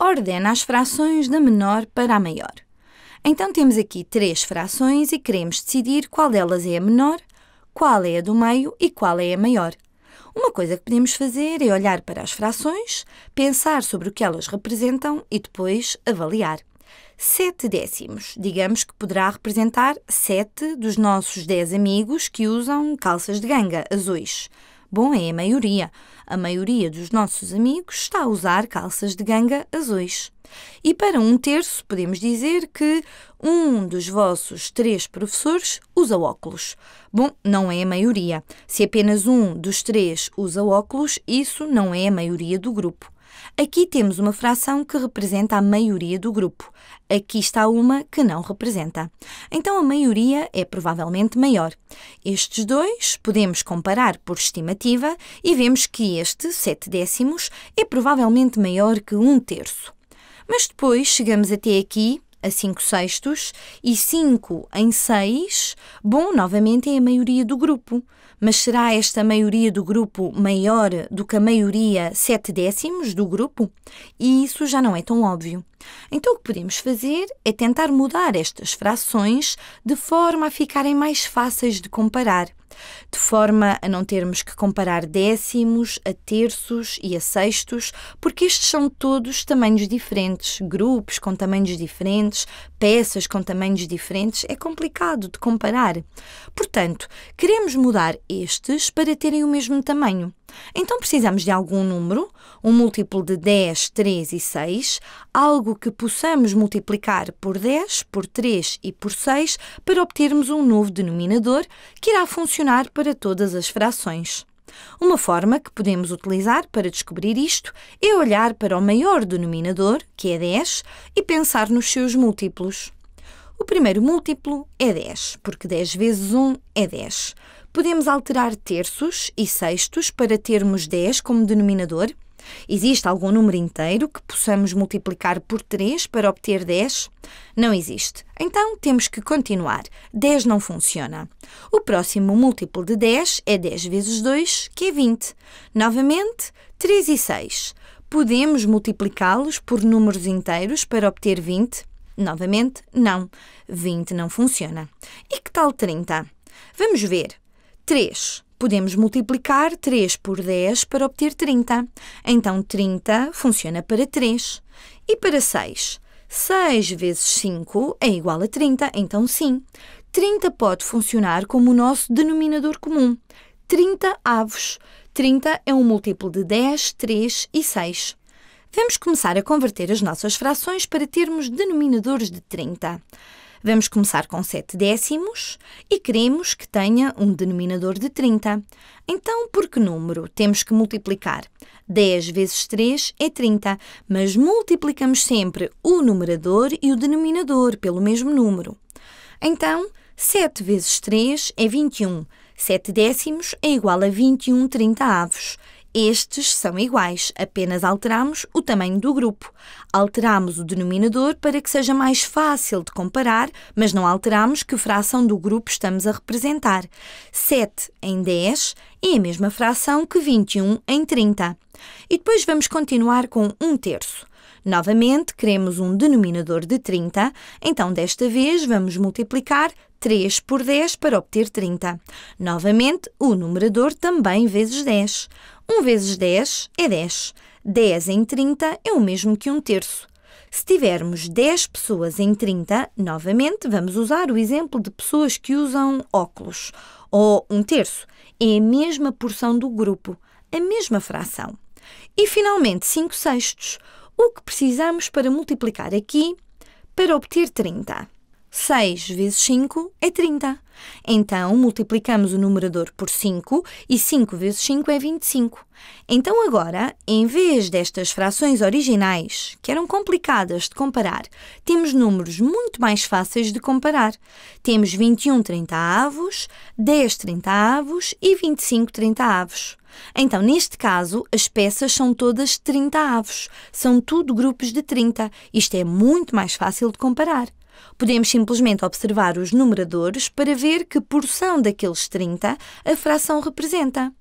ordena as frações da menor para a maior. Então temos aqui três frações e queremos decidir qual delas é a menor, qual é a do meio e qual é a maior. Uma coisa que podemos fazer é olhar para as frações, pensar sobre o que elas representam e depois avaliar. 7 décimos, digamos que poderá representar 7 dos nossos 10 amigos que usam calças de ganga azuis. Bom, é a maioria. A maioria dos nossos amigos está a usar calças de ganga azuis. E para um terço, podemos dizer que um dos vossos três professores usa óculos. Bom, não é a maioria. Se apenas um dos três usa óculos, isso não é a maioria do grupo. Aqui temos uma fração que representa a maioria do grupo. Aqui está uma que não representa. Então a maioria é provavelmente maior. Estes dois podemos comparar por estimativa e vemos que este, 7 décimos, é provavelmente maior que 1 terço. Mas depois chegamos até aqui a 5 sextos e 5 em 6, bom, novamente é a maioria do grupo mas será esta maioria do grupo maior do que a maioria sete décimos do grupo? E isso já não é tão óbvio. Então, o que podemos fazer é tentar mudar estas frações de forma a ficarem mais fáceis de comparar de forma a não termos que comparar décimos a terços e a sextos, porque estes são todos tamanhos diferentes, grupos com tamanhos diferentes, peças com tamanhos diferentes, é complicado de comparar. Portanto, queremos mudar estes para terem o mesmo tamanho. Então precisamos de algum número, um múltiplo de 10, 3 e 6, algo que possamos multiplicar por 10, por 3 e por 6 para obtermos um novo denominador que irá funcionar funcionar para todas as frações. Uma forma que podemos utilizar para descobrir isto é olhar para o maior denominador, que é 10, e pensar nos seus múltiplos. O primeiro múltiplo é 10, porque 10 vezes 1 é 10. Podemos alterar terços e sextos para termos 10 como denominador Existe algum número inteiro que possamos multiplicar por 3 para obter 10? Não existe. Então temos que continuar. 10 não funciona. O próximo múltiplo de 10 é 10 vezes 2, que é 20. Novamente, 3 e 6. Podemos multiplicá-los por números inteiros para obter 20? Novamente, não. 20 não funciona. E que tal 30? Vamos ver. 3 Podemos multiplicar 3 por 10 para obter 30. Então, 30 funciona para 3. E para 6? 6 vezes 5 é igual a 30, então sim. 30 pode funcionar como o nosso denominador comum. 30 avos. 30 é um múltiplo de 10, 3 e 6. Vamos começar a converter as nossas frações para termos denominadores de 30. Vamos começar com 7 décimos e queremos que tenha um denominador de 30. Então, por que número temos que multiplicar? 10 vezes 3 é 30, mas multiplicamos sempre o numerador e o denominador pelo mesmo número. Então, 7 vezes 3 é 21. 7 décimos é igual a 21 30 avos. Estes são iguais, apenas alteramos o tamanho do grupo. Alteramos o denominador para que seja mais fácil de comparar, mas não alteramos que fração do grupo estamos a representar. 7 em 10 é a mesma fração que 21 em 30. E depois vamos continuar com 1 terço. Novamente, queremos um denominador de 30, então desta vez vamos multiplicar 3 por 10 para obter 30. Novamente, o numerador também vezes 10. 1 vezes 10 é 10. 10 em 30 é o mesmo que 1 terço. Se tivermos 10 pessoas em 30, novamente vamos usar o exemplo de pessoas que usam óculos, ou 1 terço. É a mesma porção do grupo, a mesma fração. E finalmente 5 sextos, o que precisamos para multiplicar aqui para obter 30. 6 vezes 5 é 30. Então, multiplicamos o numerador por 5 e 5 vezes 5 é 25. Então, agora, em vez destas frações originais, que eram complicadas de comparar, temos números muito mais fáceis de comparar. Temos 21 30 avos, 10 30 avos e 25 30 avos. Então, neste caso, as peças são todas 30 avos. São tudo grupos de 30. Isto é muito mais fácil de comparar. Podemos simplesmente observar os numeradores para ver que porção daqueles 30 a fração representa.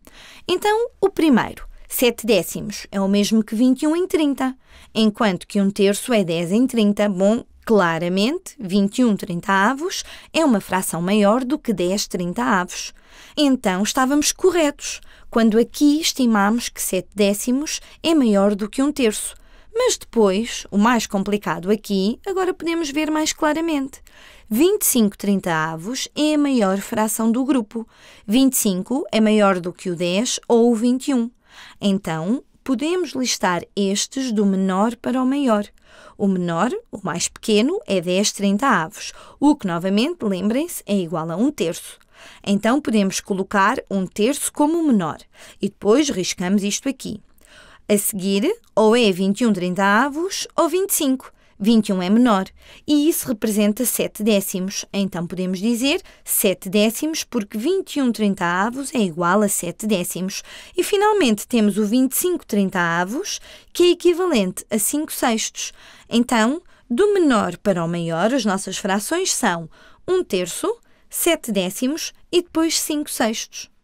Então, o primeiro, 7 décimos, é o mesmo que 21 em 30, enquanto que um terço é 10 em 30. Bom, Claramente, 21 30 avos é uma fração maior do que 10 30 avos. Então estávamos corretos, quando aqui estimamos que 7 décimos é maior do que um terço. Mas depois, o mais complicado aqui, agora podemos ver mais claramente. 25 30 avos é a maior fração do grupo. 25 é maior do que o 10 ou o 21. Então, podemos listar estes do menor para o maior. O menor, o mais pequeno, é 10 30 avos, o que, novamente, lembrem-se, é igual a 1 terço. Então, podemos colocar 1 terço como o menor e depois riscamos isto aqui. A seguir, ou é 21 30 avos ou 25. 21 é menor e isso representa 7 décimos. Então podemos dizer 7 décimos porque 21 30 avos é igual a 7 décimos. E finalmente temos o 25 30 avos, que é equivalente a 5 sextos. Então, do menor para o maior, as nossas frações são 1 terço, 7 décimos e depois 5 sextos.